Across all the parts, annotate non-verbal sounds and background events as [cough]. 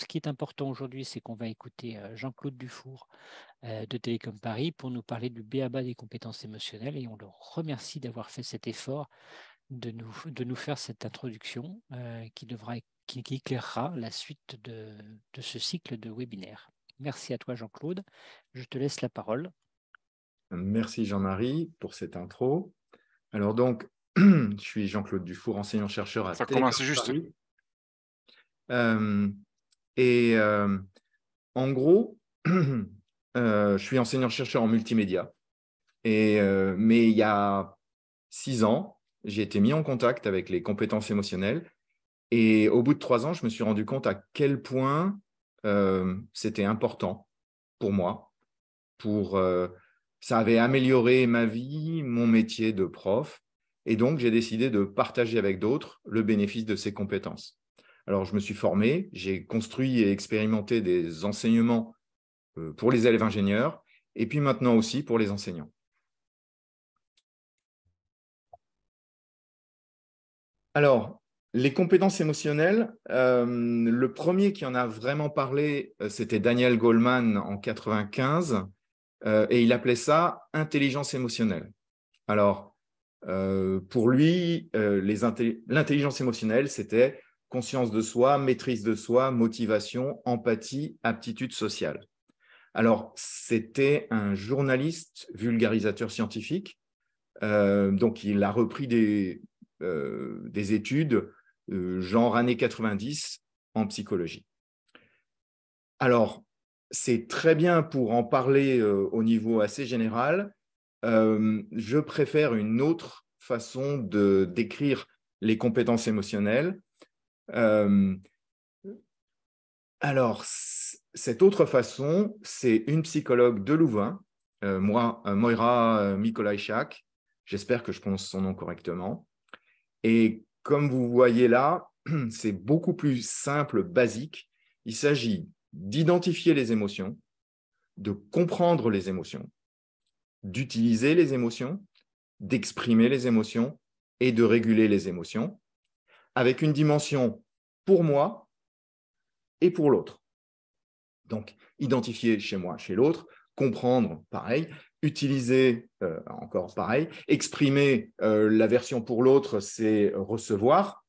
Ce qui est important aujourd'hui, c'est qu'on va écouter euh, Jean-Claude Dufour euh, de Télécom Paris pour nous parler du BABA des compétences émotionnelles et on le remercie d'avoir fait cet effort de nous, de nous faire cette introduction euh, qui, devra, qui, éclairera la suite de, ce cycle de webinaire. Merci à toi Jean-Claude. Je te laisse la parole. Merci Jean-Marie pour cette intro. Alors donc, [clears throat] je suis Jean-Claude Dufour, enseignant-chercheur à Ça commence juste. Et euh, en gros, [clears throat] euh, je suis enseignant-chercheur en multimédia. Et, euh, mais il y a six ans, j'ai été mis en contact avec les compétences émotionnelles. Et au bout de trois ans, je me suis rendu compte à quel point c'était important pour moi. Pour, ça avait amélioré ma vie, mon métier de prof. Et donc, j'ai décidé de partager avec d'autres le bénéfice de ces compétences. Alors, je me suis formé, j'ai construit et expérimenté des enseignements euh, pour les élèves ingénieurs et puis maintenant aussi pour les enseignants. Alors, les compétences émotionnelles, euh, le premier qui en a vraiment parlé, euh, c'était Daniel Goleman en 1995, et il appelait ça intelligence émotionnelle. Alors, pour lui, l'intelligence émotionnelle, c'était conscience de soi, maîtrise de soi, motivation, empathie, aptitude sociale. Alors, c'était un journaliste vulgarisateur scientifique, euh, donc il a repris des, euh, études euh, genre années 90 en psychologie. Alors, c'est très bien pour en parler au niveau assez général. je préfère une autre façon de décrire les compétences émotionnelles euh, alors, cette autre façon, c'est une psychologue de Louvain, euh, moi, euh, Moira mikolaïchak J'espère que je prononce son nom correctement. Et comme vous voyez là, [clears throat] c'est beaucoup plus simple, basique. Il s'agit d'identifier les émotions, de comprendre les émotions, d'utiliser les émotions, d'exprimer les émotions et de réguler les émotions avec une dimension pour moi et pour l'autre. Donc, identifier chez moi, chez l'autre, comprendre, pareil, utiliser, euh, encore pareil, exprimer euh, la version pour l'autre, c'est recevoir,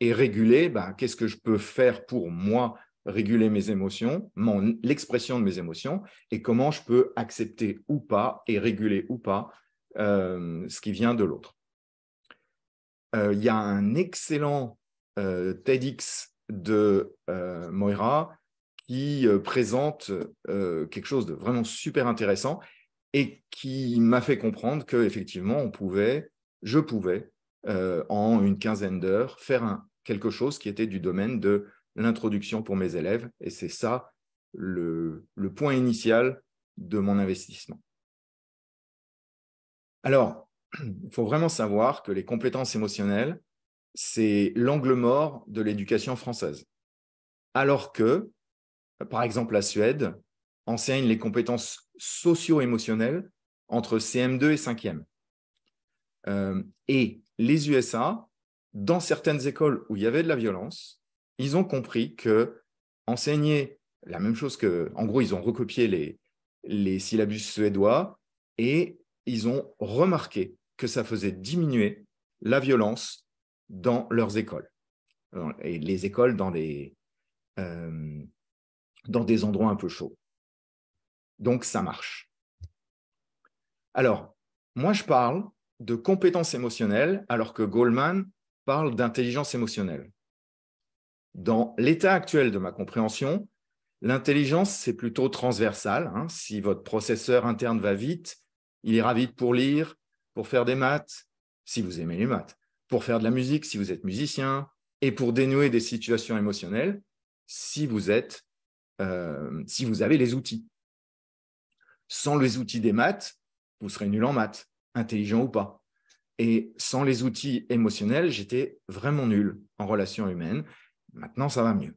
et réguler, bah, qu'est-ce que je peux faire pour moi, réguler mes émotions, l'expression de mes émotions, et comment je peux accepter ou pas, et réguler ou pas, euh, ce qui vient de l'autre. Euh, il y a un excellent euh, TEDx de euh, Moira qui présente quelque chose de vraiment super intéressant et qui m'a fait comprendre que effectivement on pouvait, je pouvais, en une quinzaine d'heures, faire quelque chose qui était du domaine de l'introduction pour mes élèves, et c'est ça le, le, point initial de mon investissement. Alors, il faut vraiment savoir que les compétences émotionnelles, c'est l'angle mort de l'éducation française. Alors que, par exemple, la Suède enseigne les compétences socio-émotionnelles entre CM2 et 5e. Euh, et les USA, dans certaines écoles où il y avait de la violence, ils ont compris que enseigner la même chose que, en gros, ils ont recopié les, les syllabus suédois et ils ont remarqué que ça faisait diminuer la violence dans leurs écoles. Et les écoles dans, les, euh, dans des endroits un peu chauds. Donc ça marche. Alors, moi je parle de compétences émotionnelles alors que Goldman parle d'intelligence émotionnelle. Dans l'état actuel de ma compréhension, l'intelligence, c'est plutôt transversal. Hein. Si votre processeur interne va vite, il ira vite pour lire, pour faire des maths, si vous aimez les maths, pour faire de la musique, si vous êtes musicien, et pour dénouer des situations émotionnelles, si vous, êtes, euh, si vous avez les outils. Sans les outils des maths, vous serez nul en maths, intelligent ou pas. Et sans les outils émotionnels, j'étais vraiment nul en relations humaines. Maintenant, ça va mieux.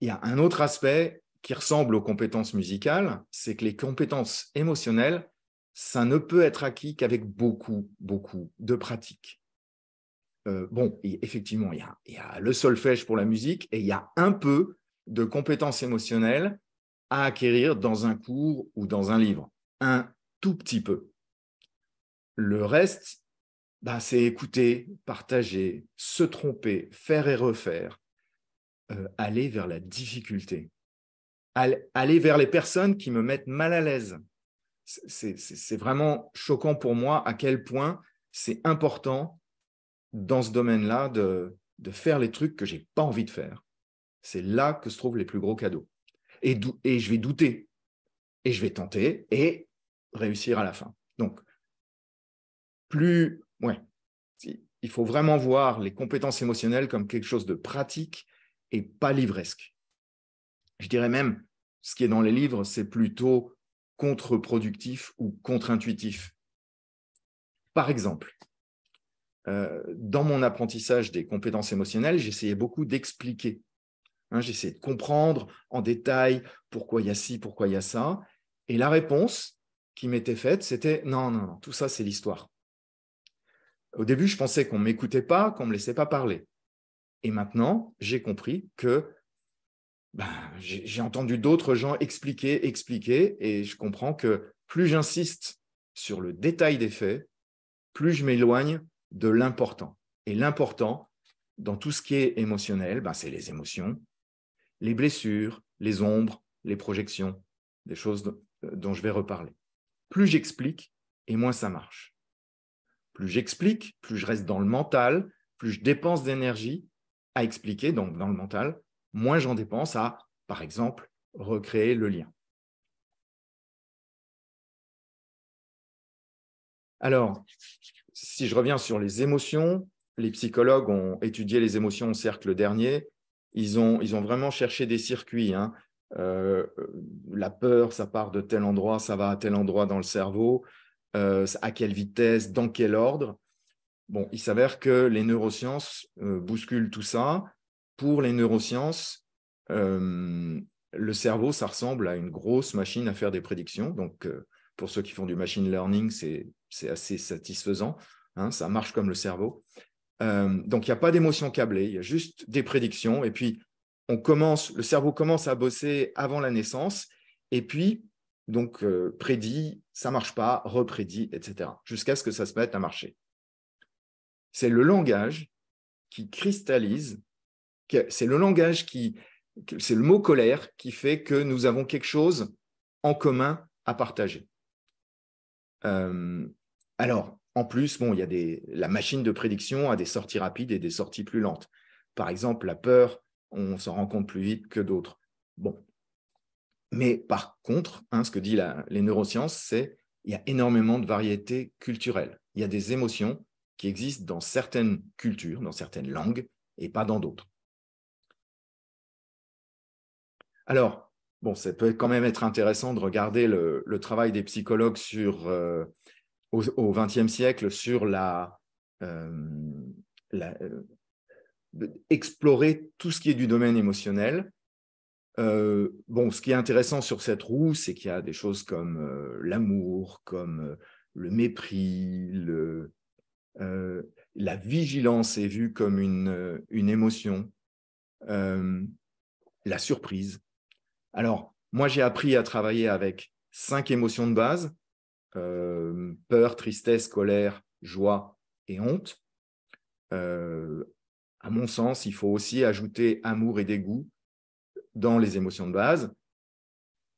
Il y a un autre aspect qui ressemble aux compétences musicales, c'est que les compétences émotionnelles ça ne peut être acquis qu'avec beaucoup, beaucoup de pratique. Euh, bon, effectivement, il y, a, le solfège pour la musique et il y a un peu de compétences émotionnelles à acquérir dans un cours ou dans un livre. Un tout petit peu. Le reste, bah, c'est écouter, partager, se tromper, faire et refaire, euh, aller vers la difficulté, aller vers les personnes qui me mettent mal à l'aise, c'est vraiment choquant pour moi à quel point c'est important dans ce domaine-là de, faire les trucs que j'ai pas envie de faire. C'est là que se trouvent les plus gros cadeaux. Et, et je vais douter, et je vais tenter, et réussir à la fin. Donc, plus, ouais, il faut vraiment voir les compétences émotionnelles comme quelque chose de pratique et pas livresque. Je dirais même, ce qui est dans les livres, c'est plutôt contre-productif ou contre-intuitif. Par exemple, euh, dans mon apprentissage des compétences émotionnelles, j'essayais beaucoup d'expliquer. Hein, j'essayais de comprendre en détail pourquoi il y a ci, pourquoi il y a ça. Et la réponse qui m'était faite, c'était non, non, non, tout ça, c'est l'histoire. Au début, je pensais qu'on ne m'écoutait pas, qu'on ne me laissait pas parler. Et maintenant, j'ai compris que ben, j'ai entendu d'autres gens expliquer, expliquer, et je comprends que plus j'insiste sur le détail des faits, plus je m'éloigne de l'important. Et l'important, dans tout ce qui est émotionnel, ben, c'est les émotions, les blessures, les ombres, les projections, des choses euh, dont je vais reparler. Plus j'explique, et moins ça marche. Plus j'explique, plus je reste dans le mental, plus je dépense d'énergie à expliquer, donc dans le mental, moins j'en dépense à, par exemple, recréer le lien. Alors, si je reviens sur les émotions, les psychologues ont étudié les émotions au cercle dernier. Ils ont, vraiment cherché des circuits. Hein. Euh, la peur, ça part de tel endroit, ça va à tel endroit dans le cerveau, euh, à quelle vitesse, dans quel ordre. Bon, il s'avère que les neurosciences euh, bousculent tout ça pour les neurosciences, euh, le cerveau, ça ressemble à une grosse machine à faire des prédictions. Donc, euh, pour ceux qui font du machine learning, c'est assez satisfaisant. Hein, ça marche comme le cerveau. Euh, donc, il n'y a pas d'émotion câblée, il y a juste des prédictions. Et puis, on commence, le cerveau commence à bosser avant la naissance. Et puis, donc, prédit, ça marche pas, reprédit, etc. Jusqu'à ce que ça se mette à marcher. C'est le langage qui cristallise c'est le langage qui, c'est le mot colère qui fait que nous avons quelque chose en commun à partager. Euh, alors, en plus, bon, il y a des, la machine de prédiction a des sorties rapides et des sorties plus lentes. Par exemple, la peur, on s'en rend compte plus vite que d'autres. Bon. Mais par contre, hein, ce que disent les neurosciences, c'est il y a énormément de variétés culturelles. Il y a des émotions qui existent dans certaines cultures, dans certaines langues, et pas dans d'autres. Alors, bon, ça peut quand même être intéressant de regarder le, travail des psychologues euh, au XXe siècle sur la, euh, euh, explorer tout ce qui est du domaine émotionnel. bon, ce qui est intéressant sur cette roue, c'est qu'il y a des choses comme l'amour, comme le mépris, la vigilance est vue comme une émotion, la surprise. Alors, moi, j'ai appris à travailler avec cinq émotions de base, euh, peur, tristesse, colère, joie et honte. Euh, à mon sens, il faut aussi ajouter amour et dégoût dans les émotions de base.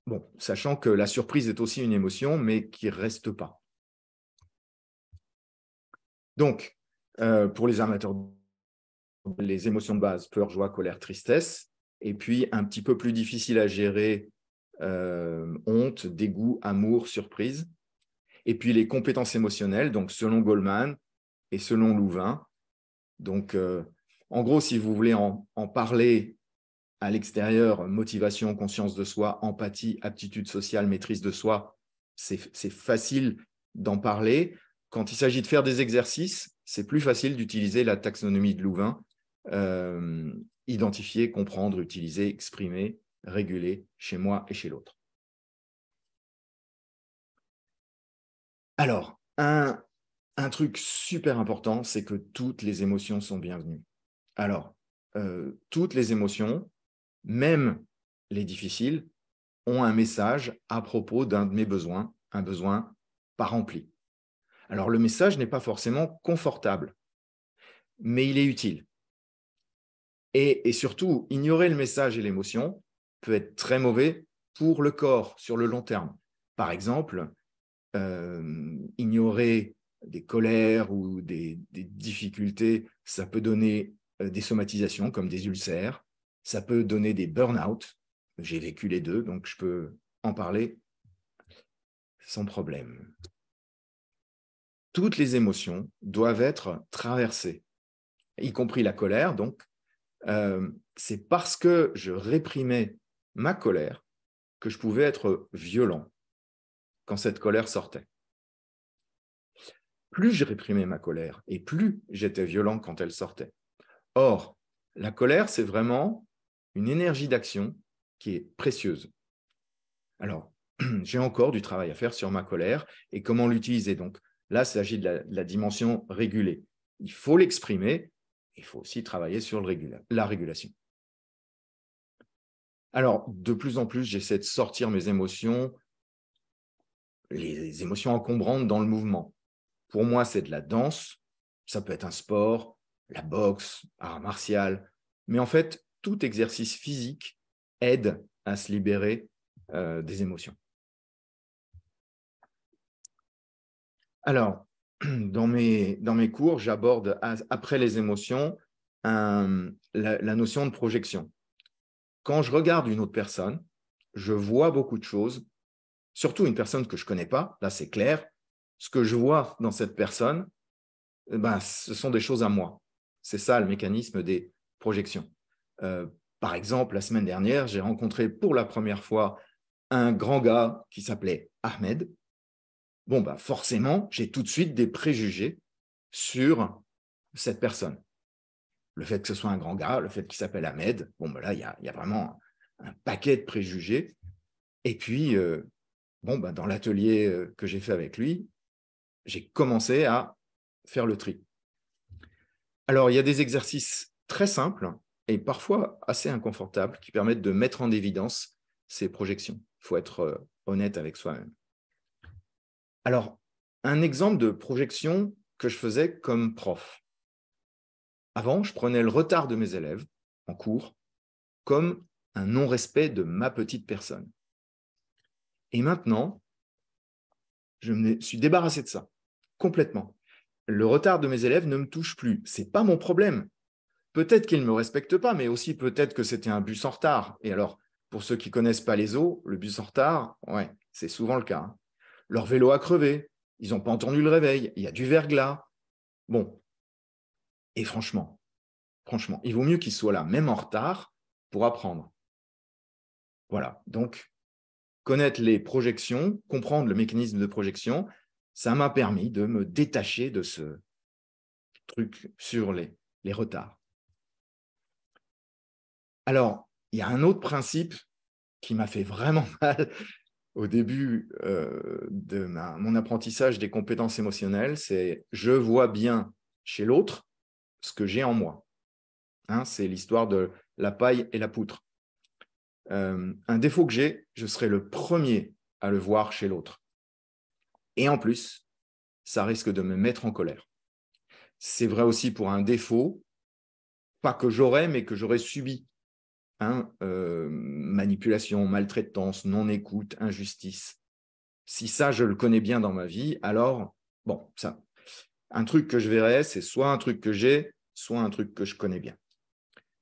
Bon, sachant que la surprise est aussi une émotion, mais qui ne reste pas. Donc, euh, pour les amateurs, les émotions de base, peur, joie, colère, tristesse, et puis un petit peu plus difficile à gérer, euh, honte, dégoût, amour, surprise. Et puis les compétences émotionnelles, donc selon Goldman et selon Louvain. Donc, euh, en gros, si vous voulez en parler à l'extérieur, motivation, conscience de soi, empathie, aptitude sociale, maîtrise de soi, c'est facile d'en parler. Quand il s'agit de faire des exercices, c'est plus facile d'utiliser la taxonomie de Louvain euh, identifier, comprendre, utiliser, exprimer, réguler chez moi et chez l'autre. Alors, un, truc super important, c'est que toutes les émotions sont bienvenues. Alors, euh, toutes les émotions, même les difficiles, ont un message à propos d'un de mes besoins, un besoin pas rempli. Alors, le message n'est pas forcément confortable, mais il est utile. Et, surtout, ignorer le message et l'émotion peut être très mauvais pour le corps sur le long terme. Par exemple, euh, ignorer des colères ou des, des, difficultés, ça peut donner euh, des somatisations comme des ulcères, ça peut donner des burn-out. J'ai vécu les deux, donc je peux en parler sans problème. Toutes les émotions doivent être traversées, y compris la colère, donc euh, c'est parce que je réprimais ma colère que je pouvais être violent quand cette colère sortait. Plus je réprimais ma colère et plus j'étais violent quand elle sortait. Or, la colère, c'est vraiment une énergie d'action qui est précieuse. Alors, [clears throat] j'ai encore du travail à faire sur ma colère et comment l'utiliser. Donc, là, il s'agit de, de, la dimension régulée. Il faut l'exprimer, il faut aussi travailler sur la régulation. Alors, de plus en plus, j'essaie de sortir mes émotions, les émotions encombrantes dans le mouvement. Pour moi, c'est de la danse, ça peut être un sport, la boxe, art martial, mais en fait, tout exercice physique aide à se libérer euh, des émotions. Alors, dans mes, cours, j'aborde après les émotions la, notion de projection. Quand je regarde une autre personne, je vois beaucoup de choses, surtout une personne que je ne connais pas, là c'est clair. Ce que je vois dans cette personne, eh ben, ce sont des choses à moi. C'est ça le mécanisme des projections. Euh, par exemple, la semaine dernière, j'ai rencontré pour la première fois un grand gars qui s'appelait Ahmed, bon, bah, forcément, j'ai tout de suite des préjugés sur cette personne. Le fait que ce soit un grand gars, le fait qu'il s'appelle Ahmed, bon, ben là, il y a, vraiment un, paquet de préjugés. Et puis, euh, bon, bah, dans l'atelier euh, que j'ai fait avec lui, j'ai commencé à faire le tri. Alors, il y a des exercices très simples et parfois assez inconfortables qui permettent de mettre en évidence ces projections. Il faut être euh, honnête avec soi-même. Alors, un exemple de projection que je faisais comme prof. Avant, je prenais le retard de mes élèves en cours comme un non-respect de ma petite personne. Et maintenant, je me suis débarrassé de ça complètement. Le retard de mes élèves ne me touche plus. C'est pas mon problème. Peut-être qu'ils ne me respectent pas, mais aussi peut-être que c'était un bus en retard. Et alors, pour ceux qui connaissent pas les eaux, le bus en retard, ouais, c'est souvent le cas. Hein leur vélo a crevé, ils n'ont pas entendu le réveil, il y a du verglas. Bon. Et franchement, franchement, il vaut mieux qu'ils soient là, même en retard, pour apprendre. Voilà. Donc, connaître les projections, comprendre le mécanisme de projection, ça m'a permis de me détacher de ce truc sur les, les retards. Alors, il y a un autre principe qui m'a fait vraiment [laughs] mal, au début euh, de mon apprentissage des compétences émotionnelles, c'est je vois bien chez l'autre ce que j'ai en moi. Hein. c'est l'histoire de la paille et la poutre. Euh, un défaut que j'ai, je serai le premier à le voir chez l'autre. Et en plus, ça risque de me mettre en colère. C'est vrai aussi pour un défaut, pas que j'aurais, mais que j'aurais subi. Hein, euh, manipulation, maltraitance, non-écoute, injustice. Si ça, je le connais bien dans ma vie, alors, bon, ça, un truc que je verrais, c'est soit un truc que j'ai, soit un truc que je connais bien.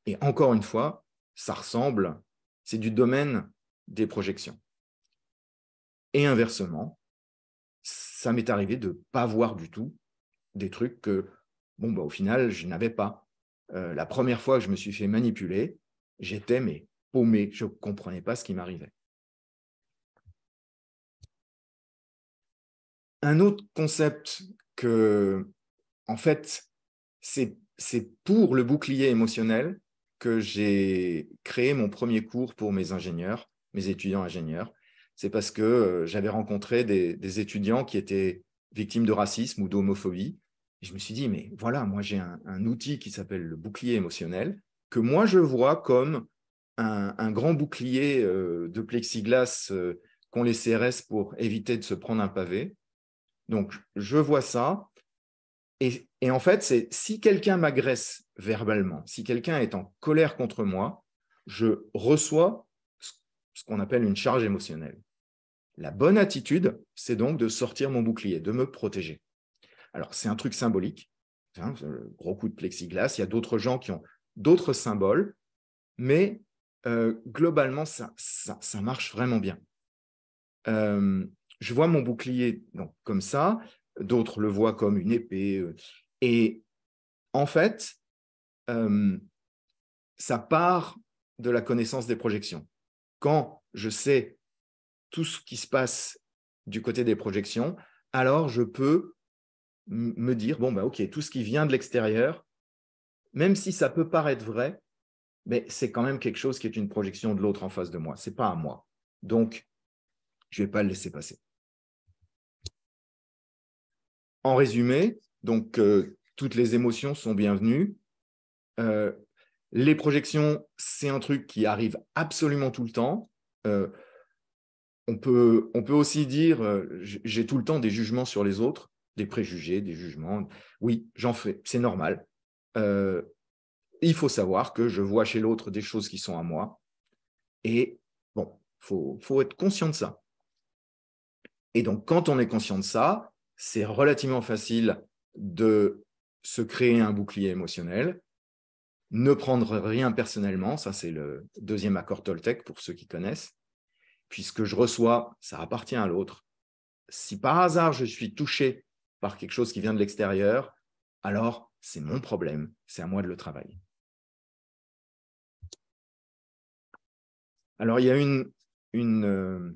Et encore une fois, ça ressemble, c'est du domaine des projections. Et inversement, ça m'est arrivé de ne pas voir du tout des trucs que, bon, bah, au final, je n'avais pas. Euh, la première fois que je me suis fait manipuler, J'étais, mais paumé, je ne comprenais pas ce qui m'arrivait. Un autre concept que, en fait, c'est pour le bouclier émotionnel que j'ai créé mon premier cours pour mes ingénieurs, mes étudiants ingénieurs. C'est parce que euh, j'avais rencontré des, étudiants qui étaient victimes de racisme ou d'homophobie. Je me suis dit, mais voilà, moi j'ai un outil qui s'appelle le bouclier émotionnel que moi je vois comme un, grand bouclier euh, de plexiglas qu'on euh, qu'ont les CRS pour éviter de se prendre un pavé. Donc je vois ça. Et, en fait, c'est si quelqu'un m'agresse verbalement, si quelqu'un est en colère contre moi, je reçois ce, qu'on appelle une charge émotionnelle. La bonne attitude, c'est donc de sortir mon bouclier, de me protéger. Alors, c'est un truc symbolique, hein, gros coup de plexiglas. Il y a d'autres gens qui ont d'autres symboles, mais euh, globalement, ça, marche vraiment bien. Euh, je vois mon bouclier comme ça, d'autres le voient comme une épée. Euh, et en fait, ça part de la connaissance des projections. Quand je sais tout ce qui se passe du côté des projections, alors je peux me dire, bon, bah, ok, tout ce qui vient de l'extérieur, même si ça peut paraître vrai, mais c'est quand même quelque chose qui est une projection de l'autre en face de moi. C'est pas à moi. Donc, je vais pas le laisser passer. En résumé, donc euh, toutes les émotions sont bienvenues. Euh, les projections, c'est un truc qui arrive absolument tout le temps. Euh, on, peut, on peut aussi dire, j'ai tout le temps des jugements sur les autres, des préjugés, des jugements. Oui, j'en fais, c'est normal. Euh, il faut savoir que je vois chez l'autre des choses qui sont à moi. Et bon, il faut, faut être conscient de ça. Et donc, quand on est conscient de ça, c'est relativement facile de se créer un bouclier émotionnel, ne prendre rien personnellement, ça c'est le deuxième accord Toltec pour ceux qui connaissent, puisque je reçois, ça appartient à l'autre. Si par hasard je suis touché par quelque chose qui vient de l'extérieur, alors c'est mon problème, c'est à moi de le travailler. Alors, il y a euh,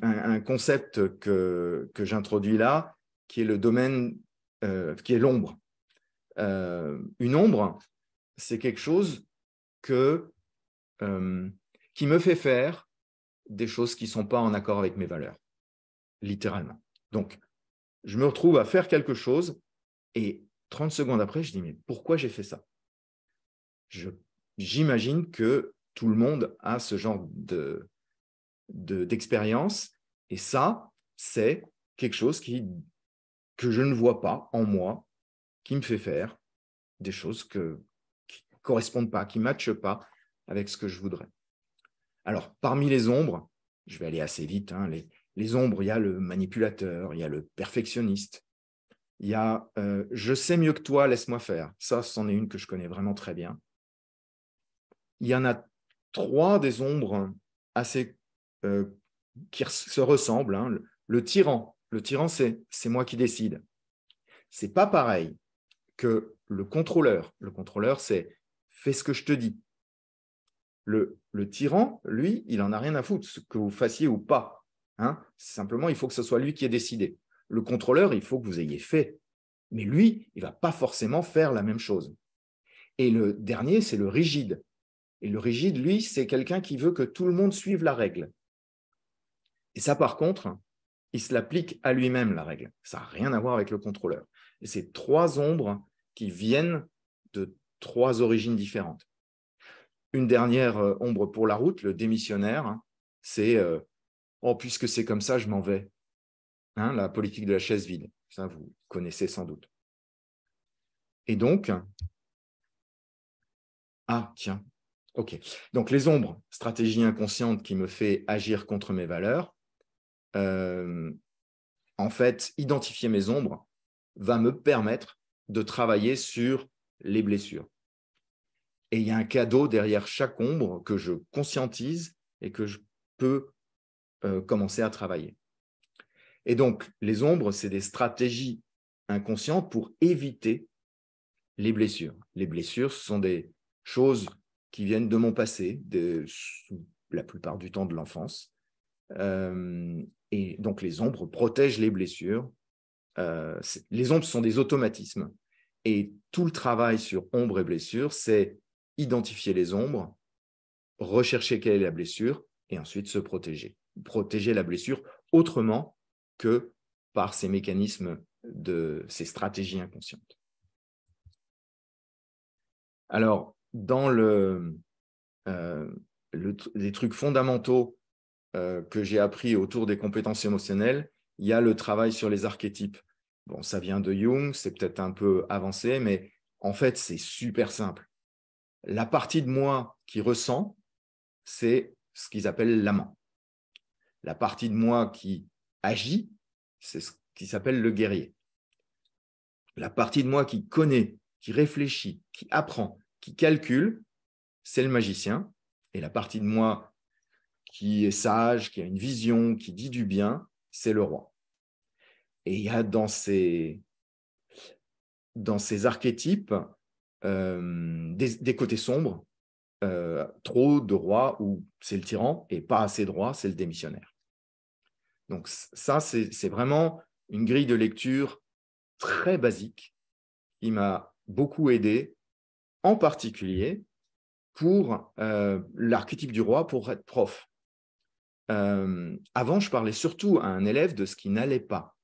un, concept que, j'introduis là, qui est le domaine, euh, qui est l'ombre. Euh, une ombre, c'est quelque chose que, qui me fait faire des choses qui ne sont pas en accord avec mes valeurs, littéralement. Donc, je me retrouve à faire quelque chose et 30 secondes après, je dis, mais pourquoi j'ai fait ça J'imagine que tout le monde a ce genre de, d'expérience. et ça, c'est quelque chose qui, que je ne vois pas en moi, qui me fait faire des choses que, qui ne correspondent pas, qui ne matchent pas avec ce que je voudrais. Alors, parmi les ombres, je vais aller assez vite, hein, les, les ombres, il y a le manipulateur, il y a le perfectionniste, il y a euh, Je sais mieux que toi, laisse-moi faire. Ça, c'en est une que je connais vraiment très bien. Il y en a trois des ombres assez euh, qui se ressemblent. Hein. Le, tyran, le tyran, c'est moi qui décide. C'est pas pareil que le contrôleur. Le contrôleur, c'est fais ce que je te dis. Le, tyran, lui, il n'en a rien à foutre, ce que vous fassiez ou pas. Hein. Simplement, il faut que ce soit lui qui ait décidé. Le contrôleur, il faut que vous ayez fait. Mais lui, il ne va pas forcément faire la même chose. Et le dernier, c'est le rigide. Et le rigide, lui, c'est quelqu'un qui veut que tout le monde suive la règle. Et ça, par contre, il se l'applique à lui-même, la règle. Ça n'a rien à voir avec le contrôleur. Et c'est trois ombres qui viennent de trois origines différentes. Une dernière euh, ombre pour la route, le démissionnaire, hein, c'est euh, Oh, puisque c'est comme ça, je m'en vais. Hein, la politique de la chaise vide. Ça, vous connaissez sans doute. Et donc, ah, tiens, ok. Donc, les ombres, stratégie inconsciente qui me fait agir contre mes valeurs. Euh, en fait, identifier mes ombres va me permettre de travailler sur les blessures. Et il y a un cadeau derrière chaque ombre que je conscientise et que je peux euh, commencer à travailler. Et donc, les ombres, c'est des stratégies inconscientes pour éviter les blessures. Les blessures, ce sont des choses qui viennent de mon passé, la plupart du temps de l'enfance. Euh, et donc, les ombres protègent les blessures. Euh, les ombres sont des automatismes. Et tout le travail sur ombres et blessures, c'est identifier les ombres, rechercher quelle est la blessure et ensuite se protéger. Protéger la blessure autrement que par ces mécanismes de ces stratégies inconscientes. Alors, dans le, euh, les trucs fondamentaux euh, que j'ai appris autour des compétences émotionnelles, il y a le travail sur les archétypes. Bon, ça vient de Jung, c'est peut-être un peu avancé, mais en fait, c'est super simple. La partie de moi qui ressent, c'est ce qu'ils appellent l'amant. La partie de moi qui agit, c'est ce qui s'appelle le guerrier. La partie de moi qui connaît, qui réfléchit, qui apprend, qui calcule, c'est le magicien. Et la partie de moi qui est sage, qui a une vision, qui dit du bien, c'est le roi. Et il y a dans ces, dans ces archétypes euh, des, côtés sombres, euh, trop de rois où c'est le tyran et pas assez de c'est le démissionnaire. Donc ça, c'est vraiment une grille de lecture très basique qui m'a beaucoup aidé, en particulier pour euh, l'archétype du roi, pour être prof. Euh, avant, je parlais surtout à un élève de ce qui n'allait pas.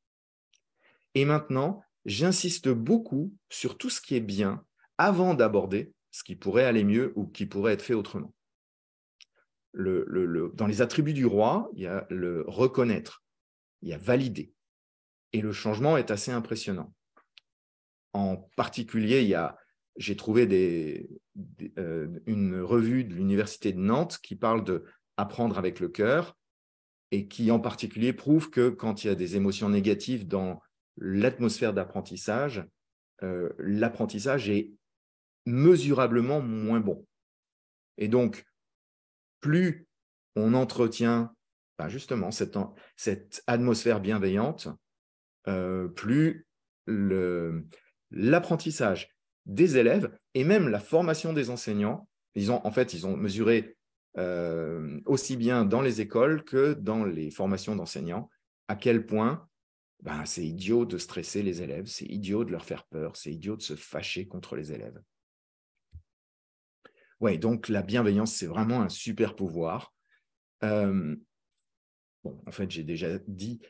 Et maintenant, j'insiste beaucoup sur tout ce qui est bien avant d'aborder ce qui pourrait aller mieux ou qui pourrait être fait autrement le, dans les attributs du roi, il y a le reconnaître, il y a valider. Et le changement est assez impressionnant. En particulier, j'ai trouvé euh, une revue de l'Université de Nantes qui parle de apprendre avec le cœur et qui en particulier prouve que quand il y a des émotions négatives dans l'atmosphère d'apprentissage, euh, l'apprentissage est mesurablement moins bon. Et donc, plus on entretient ben justement cette, atmosphère bienveillante, euh, plus l'apprentissage des élèves et même la formation des enseignants, ils ont en fait ils ont mesuré euh, aussi bien dans les écoles que dans les formations d'enseignants à quel point ben, c'est idiot de stresser les élèves, c'est idiot de leur faire peur, c'est idiot de se fâcher contre les élèves ouais, donc la bienveillance, c'est vraiment un super pouvoir. Euh, en fait, j'ai déjà dit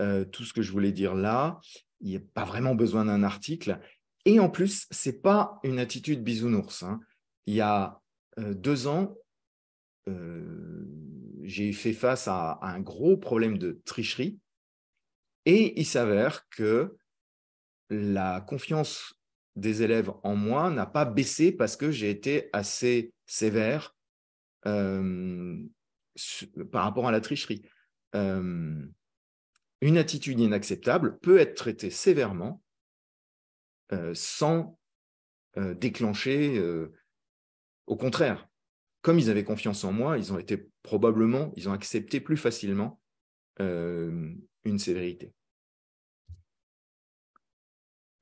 euh, tout ce que je voulais dire là. Il n'y a pas vraiment besoin d'un article. Et en plus, c'est pas une attitude bisounours. Hein. Il y a euh, deux ans, j'ai fait face à, un gros problème de tricherie. Et il s'avère que la confiance des élèves en moins n'a pas baissé parce que j'ai été assez sévère euh, par rapport à la tricherie. Euh, une attitude inacceptable peut être traitée sévèrement euh, sans déclencher, au contraire, comme ils avaient confiance en moi, ils ont été probablement, ils ont accepté plus facilement une sévérité.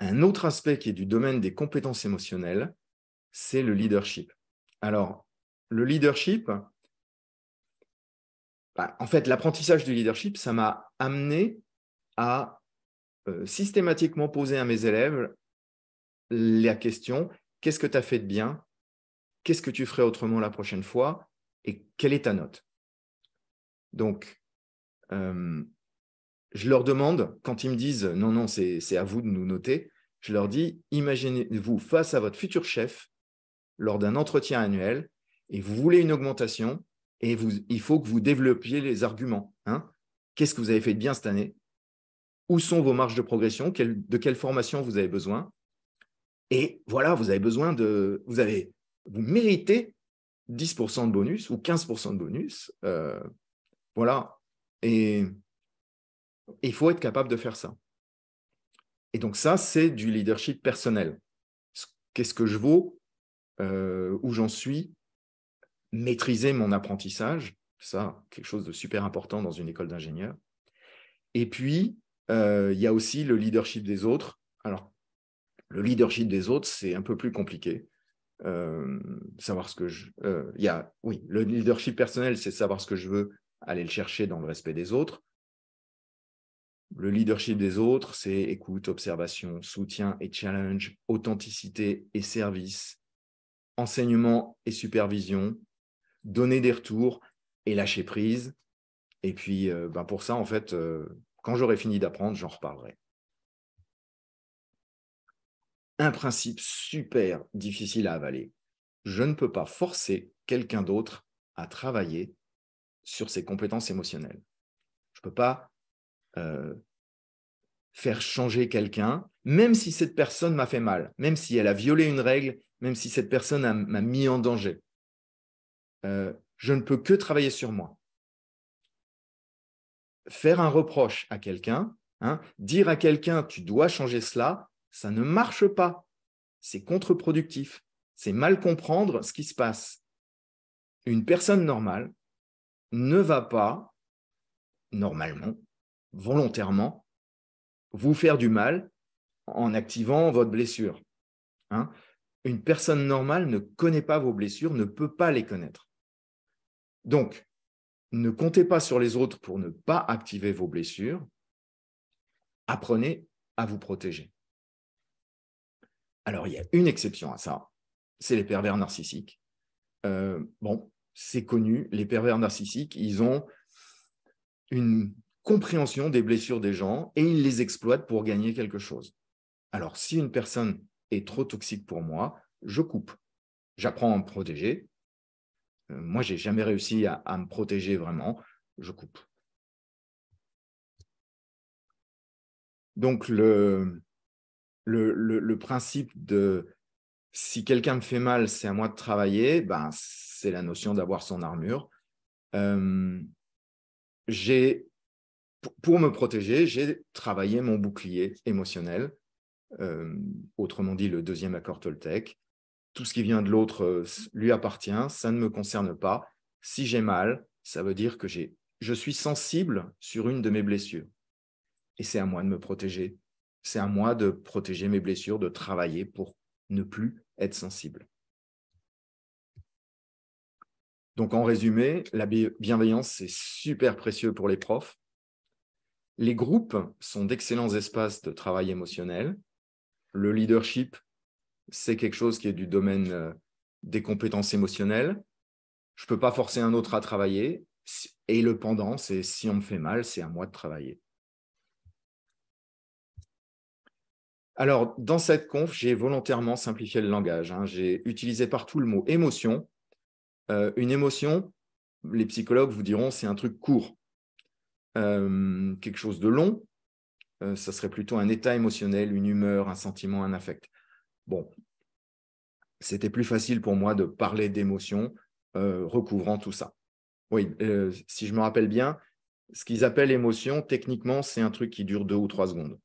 Un autre aspect qui est du domaine des compétences émotionnelles, c'est le leadership. Alors, le leadership, bah, en fait, l'apprentissage du leadership, ça m'a amené à euh, systématiquement poser à mes élèves la question, qu'est-ce que tu as fait de bien Qu'est-ce que tu ferais autrement la prochaine fois Et quelle est ta note Donc, euh, je leur demande, quand ils me disent non, non, c'est à vous de nous noter, je leur dis imaginez-vous face à votre futur chef lors d'un entretien annuel et vous voulez une augmentation et vous, il faut que vous développiez les arguments. Hein Qu'est-ce que vous avez fait de bien cette année Où sont vos marges de progression De quelle formation vous avez besoin Et voilà, vous avez besoin de. Vous, avez, vous méritez 10% de bonus ou 15% de bonus. Euh, voilà. Et il faut être capable de faire ça. Et donc ça, c'est du leadership personnel. Qu'est-ce que je vaux euh, Où j'en suis Maîtriser mon apprentissage. Ça, quelque chose de super important dans une école d'ingénieur. Et puis, euh, il y a aussi le leadership des autres. Alors, le leadership des autres, c'est un peu plus compliqué. Euh, savoir ce que je... y a, oui, le leadership personnel, c'est savoir ce que je veux, aller le chercher dans le respect des autres. Le leadership des autres, c'est écoute, observation, soutien et challenge, authenticité et service, enseignement et supervision, donner des retours et lâcher prise. Et puis, euh, ben pour ça, en fait, euh, quand j'aurai fini d'apprendre, j'en reparlerai. Un principe super difficile à avaler. Je ne peux pas forcer quelqu'un d'autre à travailler sur ses compétences émotionnelles. Je ne peux pas euh, faire changer quelqu'un, même si cette personne m'a fait mal, même si elle a violé une règle, même si cette personne m'a mis en danger. Euh, je ne peux que travailler sur moi. Faire un reproche à quelqu'un, hein, dire à quelqu'un tu dois changer cela, ça ne marche pas. C'est contre-productif. C'est mal comprendre ce qui se passe. Une personne normale ne va pas, normalement, volontairement vous faire du mal en activant votre blessure. Hein. Une personne normale ne connaît pas vos blessures, ne peut pas les connaître. Donc, ne comptez pas sur les autres pour ne pas activer vos blessures. Apprenez à vous protéger. Alors, il y a une exception à ça, c'est les pervers narcissiques. Euh, bon, c'est connu, les pervers narcissiques, ils ont une compréhension des blessures des gens et il les exploite pour gagner quelque chose. Alors, si une personne est trop toxique pour moi, je coupe. J'apprends à me protéger. Euh, moi, j'ai jamais réussi à, me protéger vraiment. Je coupe. Donc, le, le, principe de si quelqu'un me fait mal, c'est à moi de travailler, ben, c'est la notion d'avoir son armure. Euh, j'ai pour me protéger, j'ai travaillé mon bouclier émotionnel, euh, autrement dit le deuxième accord Toltec. Tout ce qui vient de l'autre euh, lui appartient, ça ne me concerne pas. Si j'ai mal, ça veut dire que je suis sensible sur une de mes blessures. Et c'est à moi de me protéger. C'est à moi de protéger mes blessures, de travailler pour ne plus être sensible. Donc en résumé, la bienveillance, c'est super précieux pour les profs, les groupes sont d'excellents espaces de travail émotionnel. Le leadership, c'est quelque chose qui est du domaine euh, des compétences émotionnelles. Je ne peux pas forcer un autre à travailler. Et le pendant, c'est si on me fait mal, c'est à moi de travailler. Alors, dans cette conf, j'ai volontairement simplifié le langage. Hein. J'ai utilisé partout le mot émotion. Euh, une émotion, les psychologues vous diront, c'est un truc court. Euh, quelque chose de long, euh, ça serait plutôt un état émotionnel, une humeur, un sentiment, un affect. Bon, c'était plus facile pour moi de parler d'émotion euh, recouvrant tout ça. Oui, si je me rappelle bien, ce qu'ils appellent émotion, techniquement, c'est un truc qui dure deux ou trois secondes,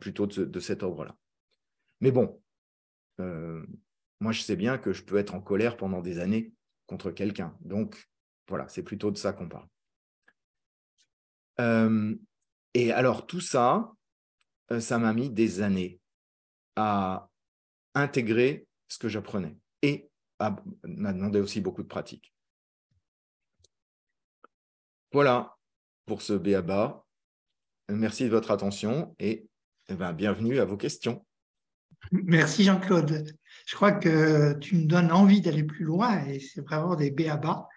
plutôt de, cette de ordre-là. Mais bon, moi, je sais bien que je peux être en colère pendant des années contre quelqu'un. Donc, voilà, c'est plutôt de ça qu'on parle. Euh, et alors tout ça, euh, ça m'a mis des années à intégrer ce que j'apprenais et m'a demandé aussi beaucoup de pratique. Voilà pour ce BABA. Merci de votre attention et, eh ben, bienvenue à vos questions. Merci Jean-Claude. Je crois que tu me donnes envie d'aller plus loin et c'est vraiment des BABA.